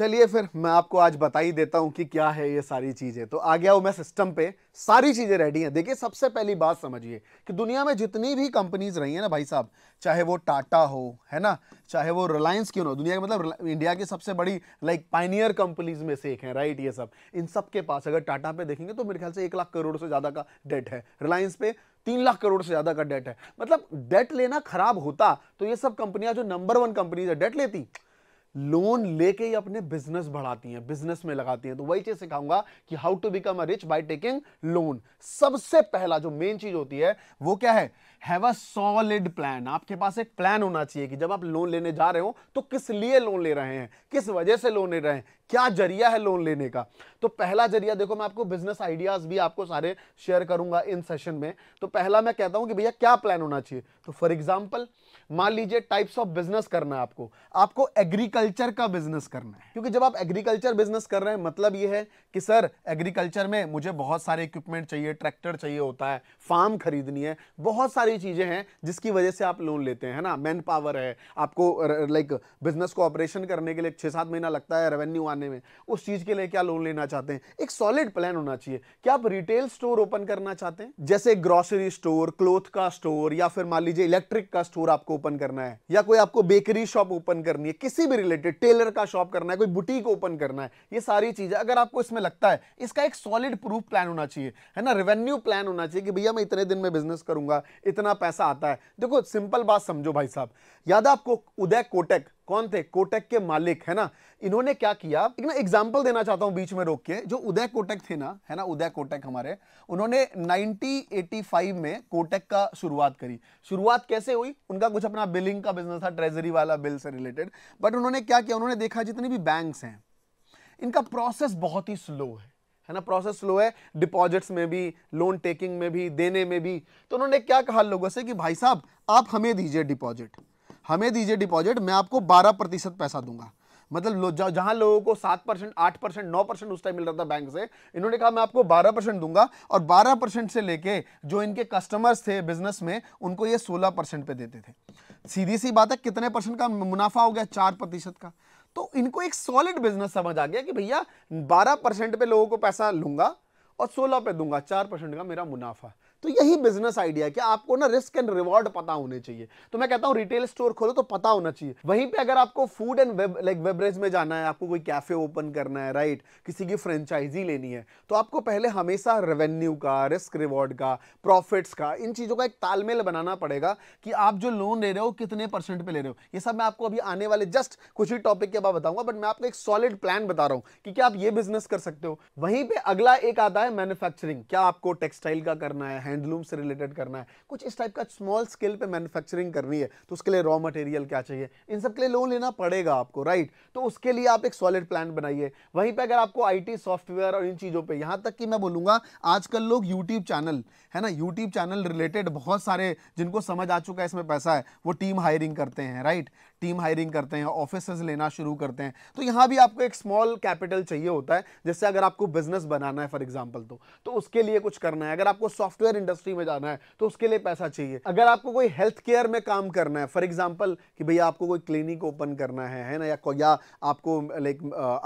चलिए फिर मैं आपको आज बता ही देता हूं कि क्या है ये सारी चीज़ें तो आ गया हूं मैं सिस्टम पे सारी चीज़ें रेडी हैं देखिए सबसे पहली बात समझिए कि दुनिया में जितनी भी कंपनीज रही हैं ना भाई साहब चाहे वो टाटा हो है ना चाहे वो रिलायंस क्यों ना हो दुनिया के मतलब इंडिया की सबसे बड़ी लाइक पाइनियर कंपनीज में से एक है राइट ये सब इन सब के पास अगर टाटा पे देखेंगे तो मेरे ख्याल से एक लाख करोड़ से ज़्यादा का डेट है रिलायंस पे तीन लाख करोड़ से ज़्यादा का डेट है मतलब डेट लेना खराब होता तो ये सब कंपनियां जो नंबर वन कंपनीज है डेट लेती लोन लेके ही अपने बिजनेस बढ़ाती हैं बिजनेस में लगाती हैं तो वही चीज सिखाऊंगा कि how to become a rich by taking loan सबसे पहला जो मेन चीज होती है वो क्या है हैव अ सॉलिड प्लान आपके पास एक प्लान होना चाहिए कि जब आप लोन लेने जा रहे हो तो किस लिए लोन ले रहे हैं किस वजह से लोन ले रहे हैं क्या जरिया है लोन लेने का तो पहला जरिया देखो मैं आपको बिजनेस आइडियाज भी आपको सारे शेयर करूंगा इन सेशन में तो पहला मैं कहता हूं कि भैया क्या प्लान होना चाहिए तो फॉर एग्जाम्पल मान लीजिए टाइप्स ऑफ बिजनेस करना है आपको आपको एग्रीकल्चर का बिजनेस करना है क्योंकि जब आप एग्रीकल्चर बिजनेस कर रहे हैं मतलब ये है कि सर एग्रीकल्चर में मुझे बहुत सारे इक्विपमेंट चाहिए ट्रैक्टर चाहिए होता है फार्म खरीदनी है बहुत सारी सारी चीज़ें हैं जिसकी वजह से आप लोन लेते हैं ना मैन पावर है आपको लाइक बिजनेस को ऑपरेशन करने के लिए छः सात महीना लगता है रेवेन्यू आने में उस चीज़ के लिए क्या लोन लेना चाहते हैं एक सॉलिड प्लान होना चाहिए क्या आप रिटेल स्टोर ओपन करना चाहते हैं जैसे ग्रॉसरी स्टोर क्लोथ का स्टोर या फिर मान लीजिए इलेक्ट्रिक का स्टोर आपको ओपन करना है या कोई आपको बेकरी शॉप ओपन करनी है किसी भी रिलेटेड टेलर का शॉप करना है कोई बुटीक ओपन करना है ये सारी चीज़ें अगर आपको इसमें लगता है इसका एक सॉलिड प्रूफ प्लान होना चाहिए है ना रेवेन्यू प्लान होना चाहिए कि भैया मैं इतने दिन में बिजनेस करूंगा इतने कितना पैसा आता है देखो सिंपल बात समझो भाई साहब याद आपको उदय कोटक कौन थे कोटक के मालिक है ना इन्होंने क्या किया एक ना एग्जाम्पल देना चाहता हूं बीच में रोक के जो उदय कोटक थे ना है ना उदय कोटक हमारे उन्होंने 1985 में कोटक का शुरुआत करी शुरुआत कैसे हुई उनका कुछ अपना बिलिंग का बिजनेस था ट्रेजरी वाला बिल से रिलेटेड बट उन्होंने क्या किया उन्होंने देखा जितने भी बैंक हैं इनका प्रोसेस बहुत ही स्लो है है ना प्रोसेस स्लो है डिपॉजिट्स में भी लोन टेकिंग में भी देने में भी तो उन्होंने क्या कहा लोगों से कि भाई साहब आप हमें दीजिए डिपॉजिट हमें दीजिए डिपॉजिट मैं आपको बारह प्रतिशत पैसा दूंगा मतलब लो, जहां लोगों को सात परसेंट आठ परसेंट नौ परसेंट उस टाइम मिल रहा था बैंक से इन्होंने कहा मैं आपको बारह परसेंट दूंगा और बारह परसेंट से लेके जो इनके कस्टमर्स थे बिजनेस में उनको ये सोलह परसेंट पे देते थे सीधी सी बात है कितने परसेंट का मुनाफा हो गया चार प्रतिशत का तो इनको एक सॉलिड बिजनेस समझ आ गया कि भैया बारह परसेंट पे लोगों को पैसा लूंगा और सोलह पे दूंगा चार परसेंट का मेरा मुनाफा तो यही बिजनेस आइडिया कि आपको ना रिस्क एंड रिवॉर्ड पता होने चाहिए तो मैं कहता हूँ रिटेल स्टोर खोलो तो पता होना चाहिए वहीं पे अगर आपको food and web like beverage में जाना है आपको कोई कैफे ओपन करना है राइट किसी की फ्रेंचाइजी लेनी है तो आपको पहले हमेशा रेवेन्यू का रिस्क रिवॉर्ड का प्रॉफिट्स का इन चीज़ों का एक तालमेल बनाना पड़ेगा कि आप जो लोन ले रहे हो कितने परसेंट पे ले रहे हो ये सब मैं आपको अभी आने वाले जस्ट कुछ ही टॉपिक के बाद बताऊंगा बट मैं आपको एक सॉलिड प्लान बता रहा हूँ कि क्या आप ये बिजनेस कर सकते हो वहीं पे अगला एक आता है मैन्युफैक्चरिंग क्या आपको टेक्सटाइल का करना है हैंडलूम से रिलेटेड करना है कुछ इस टाइप का स्मॉल स्केल पे मैन्युफैक्चरिंग करनी है तो उसके लिए रॉ मटेरियल क्या चाहिए इन सब के लिए लोन लेना पड़ेगा आपको राइट तो उसके लिए आप एक सॉलिड प्लान बनाइए वहीं पर अगर आपको आई सॉफ्टवेयर और इन चीज़ों पर यहाँ तक कि मैं बोलूँगा आजकल लोग यूट्यूब चैनल है ना यूट्यूब चैनल रिलेटेड बहुत सारे जिनको समझ आ चुका है इसमें पैसा है वो टीम हायरिंग करते हैं राइट टीम हायरिंग करते हैं ऑफिसर्स लेना शुरू करते हैं तो यहाँ भी आपको एक स्मॉल कैपिटल चाहिए होता है जैसे अगर आपको बिजनेस बनाना है फॉर एग्जाम्पल तो, तो उसके लिए कुछ करना है अगर आपको सॉफ्टवेयर इंडस्ट्री में जाना है तो उसके लिए पैसा चाहिए अगर आपको कोई हेल्थ केयर में काम करना है फॉर एग्जाम्पल कि भैया आपको कोई क्लिनिक ओपन करना है है ना या, या आपको लाइक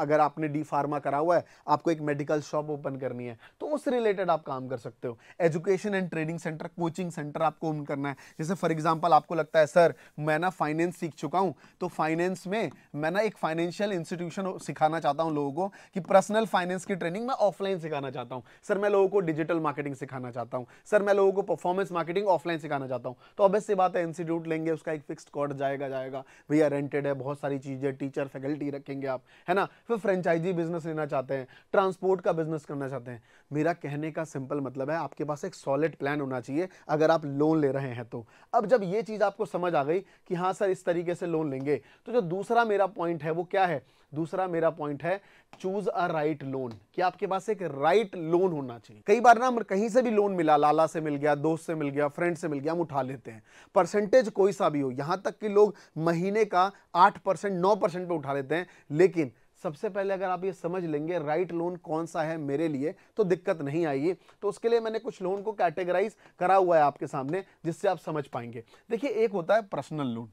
अगर आपने डी फार्मा करा हुआ है आपको एक मेडिकल शॉप ओपन करनी है तो उस रिलेटेड आप काम कर सकते हो education and training centre coaching centre आपको ओपन करना है जैसे फॉर एग्जाम्पल आपको लगता है सर मैं ना फाइनेंस सीख चुका हूँ तो फाइनेंस में मैं ना एक फाइनेंशियल इंस्टीट्यूशन सिखाना चाहता हूं लोगों को कि पर्सनल फाइनेंस की ट्रेनिंग मैं ऑफलाइन सिखाना चाहता हूं सर मैं लोगों को डिजिटल मार्केटिंग सिखाना चाहता हूं सर मैं लोगों को परफॉर्मेंस मार्केटिंग ऑफलाइन सिखाना चाहता हूं तो अब सी बात है इंस्टीट्यूट लेंगे उसका एक फिक्स कॉस्ट जाएगा जाएगा भैया रेंटेड है बहुत सारी चीज़ें टीचर फैकल्टी रखेंगे आप है ना फिर फ्रेंचाइजी बिजनेस लेना चाहते हैं ट्रांसपोर्ट का बिजनेस करना चाहते हैं मेरा कहने का सिंपल मतलब है आपके पास एक सॉलिड प्लान होना चाहिए अगर आप लोन ले रहे हैं तो अब जब ये चीज़ आपको समझ आ गई कि हाँ सर इस तरीके से लोन लेंगे तो जो दूसरा मेरा पॉइंट है वो क्या है दूसरा मेरा पॉइंट है चूज अ राइट लोन कि आपके पास एक राइट लोन होना चाहिए कई बार ना हम कहीं से भी लोन मिला लाला से मिल गया दोस्त से मिल गया फ्रेंड से मिल गया हम उठा लेते हैं परसेंटेज कोई सा भी हो यहां तक कि लोग महीने का आठ परसेंट नौ परसेंट पर उठा लेते हैं लेकिन सबसे पहले अगर आप ये समझ लेंगे राइट लोन कौन सा है मेरे लिए तो दिक्कत नहीं आएगी तो उसके लिए मैंने कुछ लोन को कैटेगराइज करा हुआ है आपके सामने जिससे आप समझ पाएंगे देखिए एक होता है पर्सनल लोन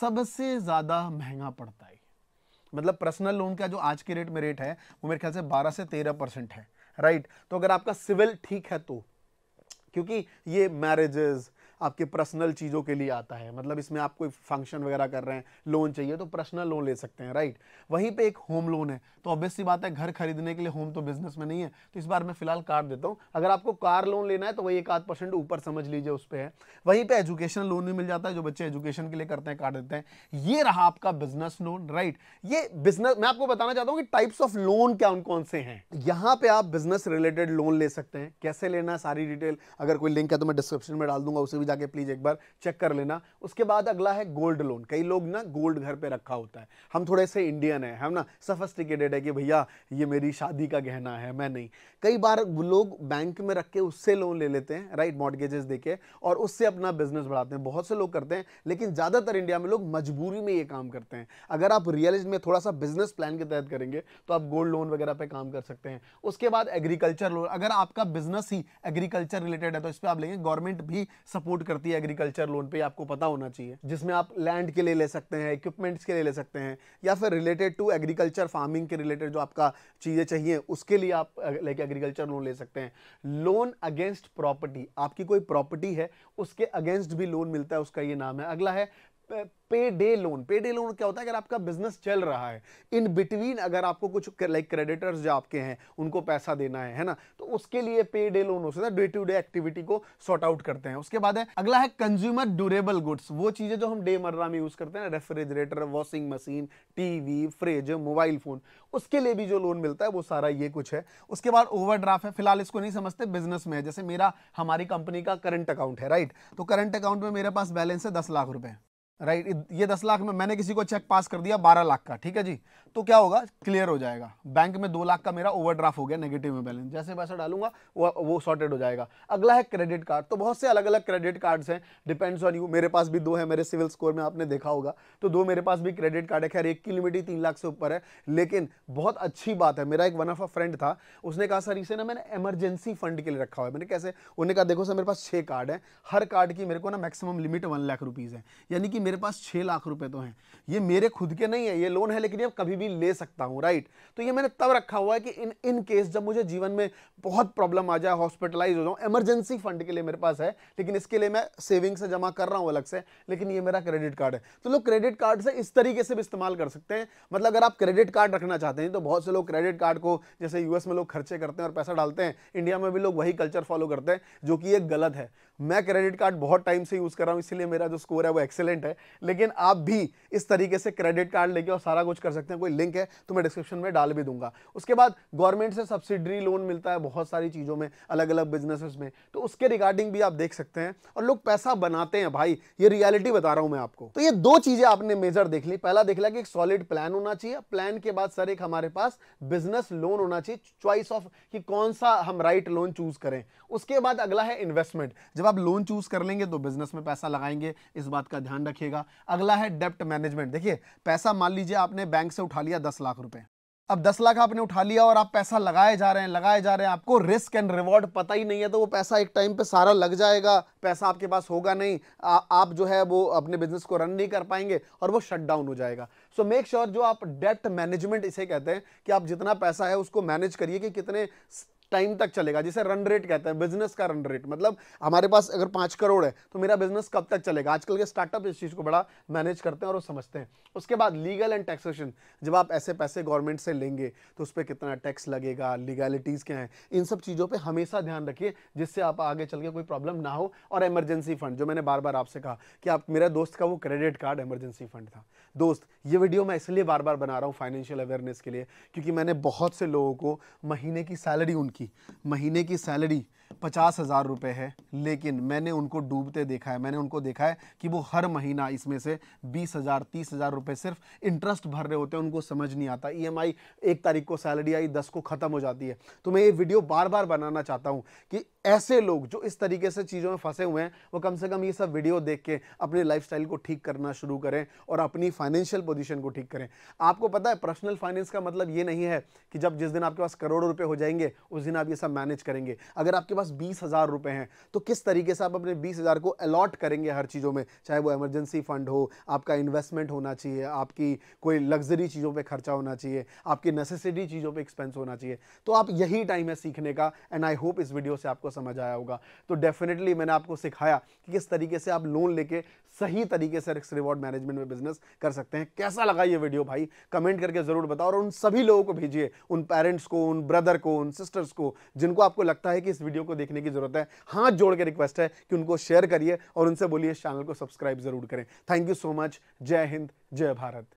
सबसे ज़्यादा महंगा पड़ता है मतलब पर्सनल लोन का जो आज के रेट में रेट है वो मेरे ख्याल से 12 से 13 परसेंट है राइट तो अगर आपका सिविल ठीक है तो क्योंकि ये मैरिजेस आपके पर्सनल चीज़ों के लिए आता है मतलब इसमें आप कोई फंक्शन वगैरह कर रहे हैं लोन चाहिए तो पर्सनल लोन ले सकते हैं राइट वहीं पे एक होम लोन है तो ऑब्वियसली बात है घर खरीदने के लिए होम तो बिजनेस में नहीं है तो इस बार मैं फिलहाल कार देता हूँ अगर आपको कार लोन लेना है तो वही एक आध परसेंट ऊपर समझ लीजिए उस पर है वहीं पर एजुकेशन लोन भी मिल जाता है जो बच्चे एजुकेशन के लिए करते हैं कार देते हैं ये रहा आपका बिजनेस लोन राइट ये बिजनेस मैं आपको बताना चाहता हूँ कि टाइप्स ऑफ लोन क्या कौन से हैं यहाँ पे आप बिजनेस रिलेटेड लोन ले सकते हैं कैसे लेना है सारी डिटेल अगर कोई लिंक है तो मैं डिस्क्रिप्शन में डाल दूंगा उसे भी भी जाके प्लीज़ एक बार चेक कर लेना उसके बाद अगला है गोल्ड लोन कई लोग ना गोल्ड घर पे रखा होता है हम थोड़े से इंडियन है हम ना सफस्टिकेटेड है कि भैया ये मेरी शादी का गहना है मैं नहीं कई बार लोग बैंक में रख के उससे लोन ले लेते हैं राइट मॉडगेजेस दे और उससे अपना बिजनेस बढ़ाते हैं बहुत से लोग करते हैं लेकिन ज़्यादातर इंडिया में लोग मजबूरी में ये काम करते हैं अगर आप रियल में थोड़ा सा बिजनेस प्लान के तहत करेंगे तो आप गोल्ड लोन वगैरह पे काम कर सकते हैं उसके बाद एग्रीकल्चर लोन अगर आपका बिजनेस ही एग्रीकल्चर रिलेटेड है तो इस पर आप लेंगे गवर्नमेंट भी सपोर्ट सपोर्ट करती है एग्रीकल्चर लोन पे आपको पता होना चाहिए जिसमें आप लैंड के लिए ले सकते हैं इक्विपमेंट्स के लिए ले सकते हैं या फिर रिलेटेड टू एग्रीकल्चर फार्मिंग के रिलेटेड जो आपका चीज़ें चाहिए उसके लिए आप लेके एग्रीकल्चर लोन ले सकते हैं लोन अगेंस्ट प्रॉपर्टी आपकी कोई प्रॉपर्टी है उसके अगेंस्ट भी लोन मिलता है उसका ये नाम है अगला है payday loan payday loan क्या होता है अगर आपका बिजनेस चल रहा है इन बिटवीन अगर आपको कुछ लाइक क्रेडिटर्स जो आपके हैं उनको पैसा देना है है ना तो उसके लिए पे डे लोन हो सकता है डे टू डे एक्टिविटी को सॉर्ट आउट करते हैं उसके बाद है अगला है कंज्यूमर ड्यूरेबल गुड्स वो चीज़ें जो हम डे मर्रा में यूज़ करते हैं refrigerator washing machine TV fridge mobile phone उसके लिए भी जो लोन मिलता है वो सारा ये कुछ है उसके बाद ओवर है फिलहाल इसको नहीं समझते बिजनेस में है जैसे मेरा हमारी कंपनी का करंट अकाउंट है राइट तो करंट अकाउंट में मेरे पास बैलेंस है दस लाख रुपए राइट ये दस लाख में मैंने किसी को चेक पास कर दिया बारह लाख का ठीक है जी तो क्या होगा क्लियर हो जाएगा बैंक में दो लाख का मेरा ओवरड्राफ्ट हो गया नेगेटिव में बैलेंस जैसे पैसा डालूंगा वो वो सॉर्टेड हो जाएगा अगला है क्रेडिट कार्ड तो बहुत से अलग अलग क्रेडिट कार्ड्स हैं डिपेंड्स ऑन यू मेरे पास भी दो है मेरे सिविल स्कोर में आपने देखा होगा तो दो मेरे पास भी क्रेडिट कार्ड है खैर एक की लिमिट ही तीन लाख से ऊपर है लेकिन बहुत अच्छी बात है मेरा एक वन ऑफ अ फ्रेंड था उसने कहा सर इसे ना मैंने एमरजेंसी फंड के लिए रखा हुआ है मैंने कैसे उन्होंने कहा देखो सर मेरे पास छः कार्ड है हर कार्ड की मेरे को ना maximum limit one lakh rupees है यानी कि मेरे पास छः लाख रुपये तो हैं ये मेरे खुद के नहीं है ये लोन है लेकिन ये कभी भी भी ले सकता हूं राइट तो ये मैंने तब रखा हुआ है कि इन इन केस जब मुझे जीवन में बहुत प्रॉब्लम आ जाए हॉस्पिटलाइज हो जाऊं इमरजेंसी फंड के लिए मेरे पास है लेकिन इसके लिए मैं सेविंग से जमा कर रहा हूं अलग से लेकिन ये मेरा क्रेडिट कार्ड है तो लोग क्रेडिट कार्ड से इस तरीके से भी इस्तेमाल कर सकते हैं मतलब अगर आप क्रेडिट कार्ड रखना चाहते हैं तो बहुत से लोग क्रेडिट कार्ड को जैसे यूएस में लोग खर्चे करते हैं और पैसा डालते हैं इंडिया में भी लोग वही कल्चर फॉलो करते हैं जो कि ये गलत है मैं क्रेडिट कार्ड बहुत टाइम से यूज़ कर रहा हूँ इसलिए मेरा जो स्कोर है वो एक्सेलेंट है लेकिन आप भी इस तरीके से क्रेडिट कार्ड लेके और सारा कुछ कर सकते हैं कोई लिंक है तो मैं डिस्क्रिप्शन में डाल भी दूंगा उसके बाद गवर्नमेंट से सब्सिडी लोन मिलता है बहुत सारी चीज़ों में अलग अलग बिजनेसेस में तो उसके रिगार्डिंग भी आप देख सकते हैं और लोग पैसा बनाते हैं भाई ये रियलिटी बता रहा हूँ मैं आपको तो ये दो चीज़ें आपने मेजर देख ली पहला देख लिया कि एक सॉलिड प्लान होना चाहिए प्लान के बाद सर एक हमारे पास बिजनेस लोन होना चाहिए चॉइस ऑफ कि कौन सा हम राइट लोन चूज करें उसके बाद अगला है इन्वेस्टमेंट जब जब आप लोन चूज कर लेंगे तो बिजनेस में पैसा लगाएंगे इस बात का ध्यान रखिएगा अगला है डेप्ट मैनेजमेंट देखिए पैसा मान लीजिए आपने बैंक से उठा लिया दस लाख रुपए अब दस लाख आपने उठा लिया और आप पैसा लगाए जा रहे हैं लगाए जा रहे हैं आपको रिस्क एंड रिवॉर्ड पता ही नहीं है तो वो पैसा एक टाइम पे सारा लग जाएगा पैसा आपके पास होगा नहीं आ, आप जो है वो अपने बिजनेस को रन नहीं कर पाएंगे और वो शट डाउन हो जाएगा सो मेक श्योर जो आप डेट मैनेजमेंट इसे कहते हैं कि आप जितना पैसा है उसको मैनेज करिए कि कितने टाइम तक चलेगा जिसे रन रेट कहते हैं बिजनेस का रन रेट मतलब हमारे पास अगर पाँच करोड़ है तो मेरा बिजनेस कब तक चलेगा आजकल के स्टार्टअप इस चीज़ को बड़ा मैनेज करते हैं और वो समझते हैं उसके बाद लीगल एंड टैक्सेशन जब आप ऐसे पैसे गवर्नमेंट से लेंगे तो उस पर कितना टैक्स लगेगा लीगैलिटीज़ क्या हैं इन सब चीज़ों पर हमेशा ध्यान रखिए जिससे आप आगे चल के कोई प्रॉब्लम ना हो और एमरजेंसी फंड जो मैंने बार बार आपसे कहा कि आप मेरा दोस्त का वो क्रेडिट कार्ड एमरजेंसी फंड था दोस्त ये वीडियो मैं इसलिए बार बार बना रहा हूँ फाइनेंशियल अवेयरनेस के लिए क्योंकि मैंने बहुत से लोगों को महीने की सैलरी उनकी की महीने की सैलरी पचास हज़ार रुपये है लेकिन मैंने उनको डूबते देखा है मैंने उनको देखा है कि वो हर महीना इसमें से बीस हज़ार तीस हज़ार रुपये सिर्फ इंटरेस्ट भर रहे होते हैं उनको समझ नहीं आता ई e एक तारीख को सैलरी आई दस को ख़त्म हो जाती है तो मैं ये वीडियो बार बार बनाना चाहता हूँ कि ऐसे लोग जो इस तरीके से चीज़ों में फंसे हुए हैं वो कम से कम ये सब वीडियो देख के अपने लाइफ को ठीक करना शुरू करें और अपनी फाइनेंशियल पोजिशन को ठीक करें आपको पता है पर्सनल फाइनेंस का मतलब ये नहीं है कि जब जिस दिन आपके पास करोड़ों रुपए हो जाएंगे उस दिन आप ये सब मैनेज करेंगे अगर आपके पास बीस हज़ार रुपए हैं तो किस तरीके से आप अपने बीस हज़ार को अलॉट करेंगे हर चीज़ों में चाहे वो इमरजेंसी फंड हो आपका इन्वेस्टमेंट होना चाहिए आपकी कोई लग्जरी चीज़ों पर खर्चा होना चाहिए आपकी नेसेसिटी चीज़ों पर एक्सपेंस होना चाहिए तो आप यही टाइम है सीखने का एंड आई होप इस वीडियो से आपको समझ आया होगा तो डेफिनेटली मैंने आपको सिखाया कि किस तरीके से आप लोन लेके सही तरीके से रिस्क रिवॉर्ड मैनेजमेंट में बिजनेस कर सकते हैं कैसा लगा ये वीडियो भाई कमेंट करके ज़रूर बताओ और उन सभी लोगों को भेजिए उन पेरेंट्स को उन ब्रदर को उन सिस्टर्स को जिनको आपको लगता है कि इस वीडियो को देखने की जरूरत है हाथ जोड़ के रिक्वेस्ट है कि उनको शेयर करिए और उनसे बोलिए इस चैनल को सब्सक्राइब जरूर करें थैंक यू सो मच जय हिंद जय भारत